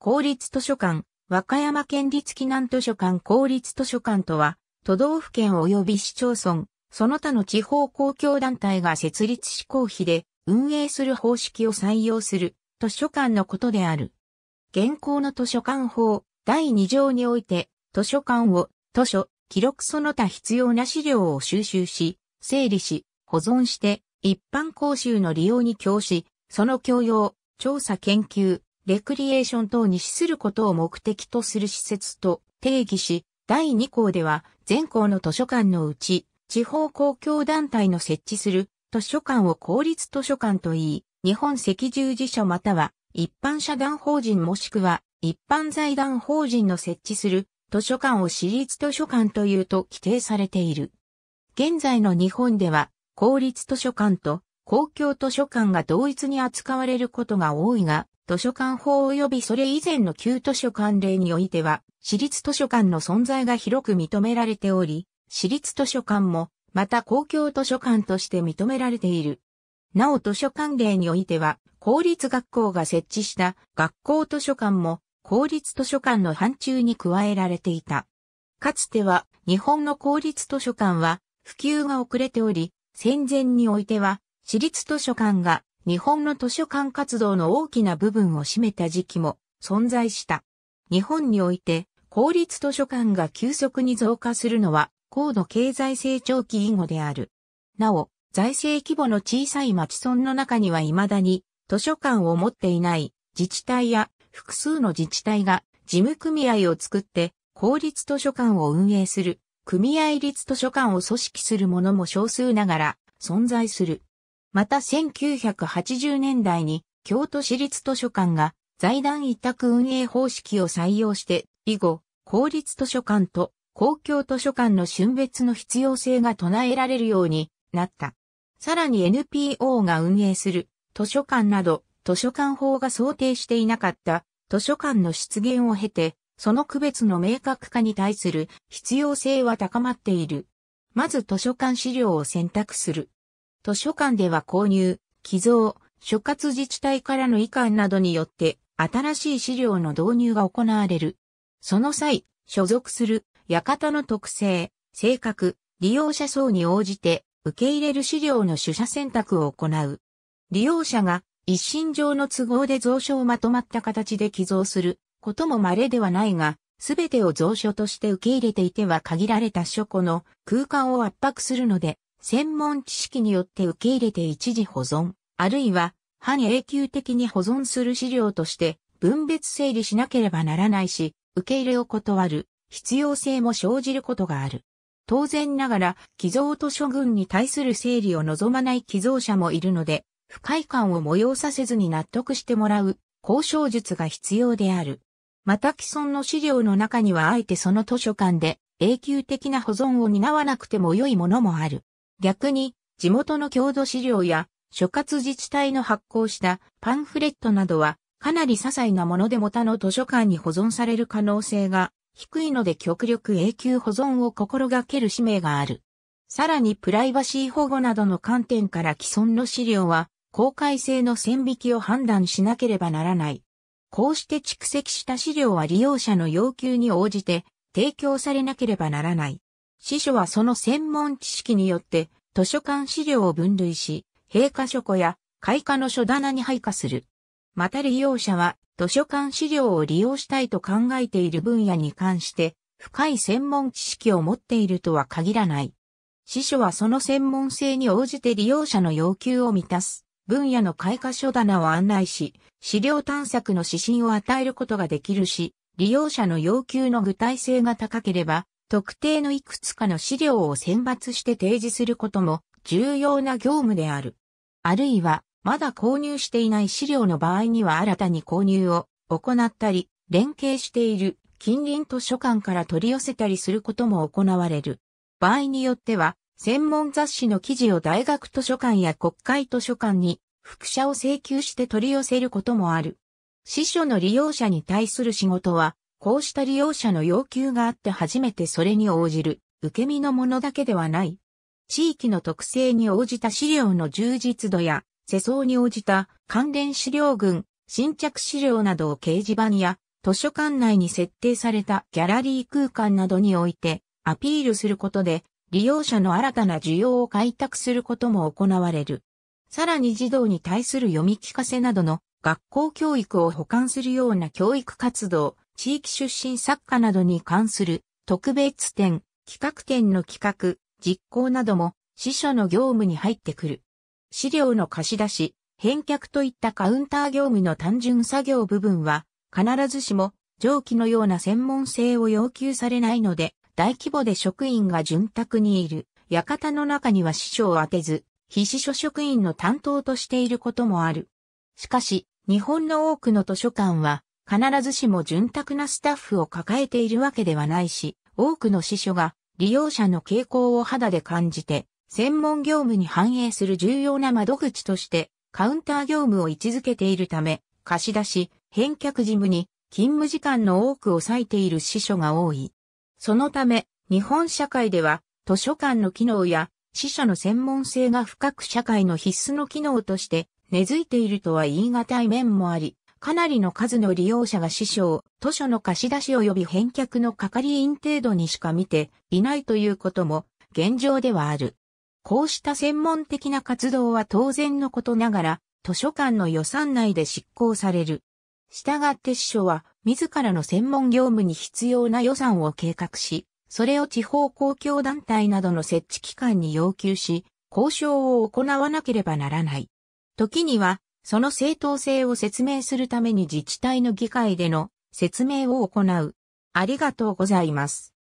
公立図書館、和歌山県立機南図書館公立図書館とは、都道府県及び市町村、その他の地方公共団体が設立し公費で運営する方式を採用する図書館のことである。現行の図書館法第2条において、図書館を図書、記録その他必要な資料を収集し、整理し、保存して、一般講習の利用に供し、その教養、調査研究、レクリエーション等に資することを目的とする施設と定義し、第2項では全校の図書館のうち、地方公共団体の設置する図書館を公立図書館といい、日本赤十字社または一般社団法人もしくは一般財団法人の設置する図書館を私立図書館というと規定されている。現在の日本では公立図書館と公共図書館が同一に扱われることが多いが、図書館法及びそれ以前の旧図書館令においては、私立図書館の存在が広く認められており、私立図書館も、また公共図書館として認められている。なお図書館令においては、公立学校が設置した学校図書館も、公立図書館の範疇に加えられていた。かつては、日本の公立図書館は、普及が遅れており、戦前においては、私立図書館が日本の図書館活動の大きな部分を占めた時期も存在した。日本において公立図書館が急速に増加するのは高度経済成長期以後である。なお、財政規模の小さい町村の中には未だに図書館を持っていない自治体や複数の自治体が事務組合を作って公立図書館を運営する組合立図書館を組織するものも少数ながら存在する。また1980年代に京都市立図書館が財団委託運営方式を採用して以後、公立図書館と公共図書館の春別の必要性が唱えられるようになった。さらに NPO が運営する図書館など図書館法が想定していなかった図書館の出現を経て、その区別の明確化に対する必要性は高まっている。まず図書館資料を選択する。図書館では購入、寄贈、所轄自治体からの移管などによって新しい資料の導入が行われる。その際、所属する館の特性、性格、利用者層に応じて受け入れる資料の取捨選択を行う。利用者が一身上の都合で蔵書をまとまった形で寄贈することも稀ではないが、すべてを蔵書として受け入れていては限られた書庫の空間を圧迫するので、専門知識によって受け入れて一時保存、あるいは半永久的に保存する資料として分別整理しなければならないし、受け入れを断る必要性も生じることがある。当然ながら寄贈図書群に対する整理を望まない寄贈者もいるので、不快感を催させずに納得してもらう交渉術が必要である。また既存の資料の中にはあえてその図書館で永久的な保存を担わなくても良いものもある。逆に、地元の郷土資料や、諸葛自治体の発行したパンフレットなどは、かなり些細なものでも他の図書館に保存される可能性が低いので極力永久保存を心がける使命がある。さらにプライバシー保護などの観点から既存の資料は公開性の線引きを判断しなければならない。こうして蓄積した資料は利用者の要求に応じて提供されなければならない。司書はその専門知識によって図書館資料を分類し、閉貨書庫や開花の書棚に配下する。また利用者は図書館資料を利用したいと考えている分野に関して深い専門知識を持っているとは限らない。司書はその専門性に応じて利用者の要求を満たす分野の開花書棚を案内し、資料探索の指針を与えることができるし、利用者の要求の具体性が高ければ、特定のいくつかの資料を選抜して提示することも重要な業務である。あるいは、まだ購入していない資料の場合には新たに購入を行ったり、連携している近隣図書館から取り寄せたりすることも行われる。場合によっては、専門雑誌の記事を大学図書館や国会図書館に副社を請求して取り寄せることもある。司書の利用者に対する仕事は、こうした利用者の要求があって初めてそれに応じる、受け身のものだけではない。地域の特性に応じた資料の充実度や、世相に応じた関連資料群、新着資料などを掲示板や、図書館内に設定されたギャラリー空間などにおいて、アピールすることで、利用者の新たな需要を開拓することも行われる。さらに児童に対する読み聞かせなどの学校教育を補完するような教育活動、地域出身作家などに関する特別展、企画展の企画、実行なども司書の業務に入ってくる。資料の貸し出し、返却といったカウンター業務の単純作業部分は、必ずしも上記のような専門性を要求されないので、大規模で職員が潤沢にいる、館の中には司書を当てず、非司書職員の担当としていることもある。しかし、日本の多くの図書館は、必ずしも潤沢なスタッフを抱えているわけではないし、多くの司書が利用者の傾向を肌で感じて、専門業務に反映する重要な窓口として、カウンター業務を位置づけているため、貸し出し、返却事務に勤務時間の多くを割いている司書が多い。そのため、日本社会では、図書館の機能や、司書の専門性が深く社会の必須の機能として根付いているとは言い難い面もあり、かなりの数の利用者が師匠、図書の貸し出し及び返却の係員程度にしか見ていないということも現状ではある。こうした専門的な活動は当然のことながら、図書館の予算内で執行される。したがって師匠は、自らの専門業務に必要な予算を計画し、それを地方公共団体などの設置機関に要求し、交渉を行わなければならない。時には、その正当性を説明するために自治体の議会での説明を行う。ありがとうございます。